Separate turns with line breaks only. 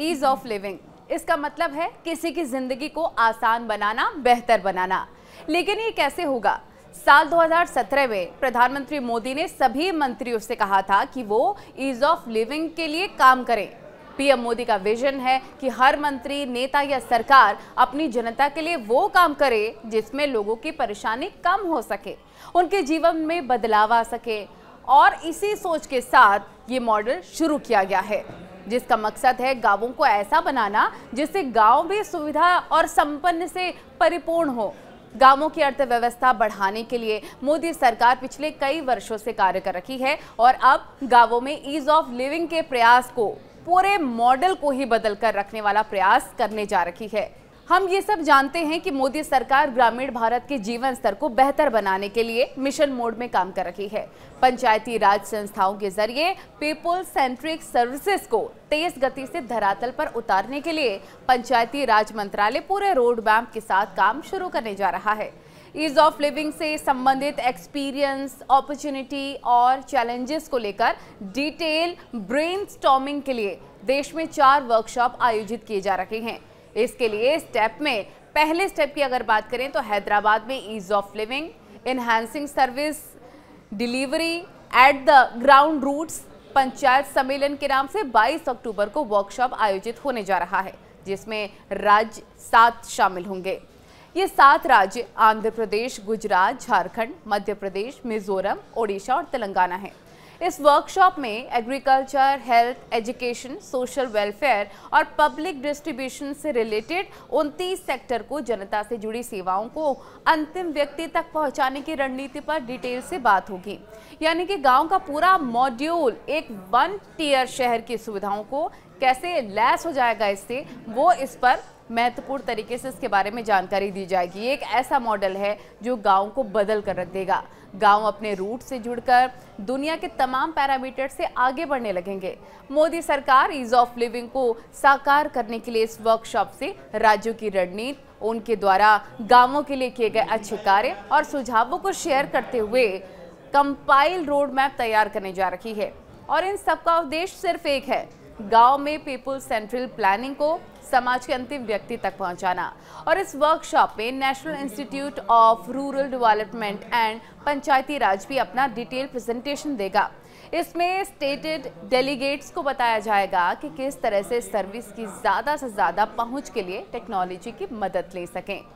ease of living इसका मतलब है किसी की ज़िंदगी को आसान बनाना बेहतर बनाना लेकिन ये कैसे होगा साल 2017 में प्रधानमंत्री मोदी ने सभी मंत्रियों से कहा था कि वो ईज़ ऑफ लिविंग के लिए काम करें पीएम मोदी का विजन है कि हर मंत्री नेता या सरकार अपनी जनता के लिए वो काम करे जिसमें लोगों की परेशानी कम हो सके उनके जीवन में बदलाव आ सके और इसी सोच के साथ ये मॉडल शुरू किया गया है जिसका मकसद है गांवों को ऐसा बनाना जिससे गांव भी सुविधा और संपन्न से परिपूर्ण हो गांवों की अर्थव्यवस्था बढ़ाने के लिए मोदी सरकार पिछले कई वर्षों से कार्य कर रखी है और अब गांवों में ईज ऑफ लिविंग के प्रयास को पूरे मॉडल को ही बदल कर रखने वाला प्रयास करने जा रही है हम ये सब जानते हैं कि मोदी सरकार ग्रामीण भारत के जीवन स्तर को बेहतर बनाने के लिए मिशन मोड में काम कर रही है पंचायती राज संस्थाओं के जरिए पीपुल सेंट्रिक सर्विसेज को तेज गति से धरातल पर उतारने के लिए पंचायती राज मंत्रालय पूरे रोड मैप के साथ काम शुरू करने जा रहा है ईज ऑफ लिविंग से संबंधित एक्सपीरियंस अपॉर्चुनिटी और चैलेंजेस को लेकर डिटेल ब्रेन के लिए देश में चार वर्कशॉप आयोजित किए जा रहे हैं इसके लिए स्टेप में पहले स्टेप की अगर बात करें तो हैदराबाद में ease of living enhancing service delivery at the ground roots panchayat सम्मेलन के नाम से 22 अक्टूबर को वर्कशॉप आयोजित होने जा रहा है जिसमें राज्य सात शामिल होंगे ये सात राज्य आंध्र प्रदेश गुजरात झारखंड मध्य प्रदेश मिजोरम ओडिशा और तेलंगाना है इस वर्कशॉप में agriculture health education social welfare और पब्लिक डिस्ट्रीब्यूशन से रिलेटेड उनतीस सेक्टर को जनता से जुड़ी सेवाओं को अंतिम व्यक्ति तक पहुंचाने की रणनीति पर डिटेल से बात होगी यानी कि गांव का पूरा मॉड्यूल एक वन टीयर शहर की सुविधाओं को कैसे लैस हो जाएगा इससे वो इस पर महत्वपूर्ण तरीके से इसके बारे में जानकारी दी जाएगी एक ऐसा मॉडल है जो गाँव को बदल कर रख देगा गांव अपने रूट से जुड़कर दुनिया के तमाम पैरामीटर से आगे बढ़ने लगेंगे मोदी सरकार ईज ऑफ लिविंग को साकार करने के लिए इस वर्कशॉप से राज्यों की रणनीति उनके द्वारा गांवों के लिए किए गए अच्छे कार्य और सुझावों को शेयर करते हुए कंपाइल रोड मैप तैयार करने जा रही है और इन सबका उद्देश्य सिर्फ एक है गांव में पीपुल सेंट्रल प्लानिंग को समाज के अंतिम व्यक्ति तक पहुंचाना और इस वर्कशॉप में National Institute of Rural Development and Panchayati Raj भी अपना डिटेल प्रेजेंटेशन देगा इसमें स्टेटेड डेलीगेट्स को बताया जाएगा कि किस तरह से सर्विस की ज़्यादा से ज़्यादा पहुंच के लिए टेक्नोलॉजी की मदद ले सकें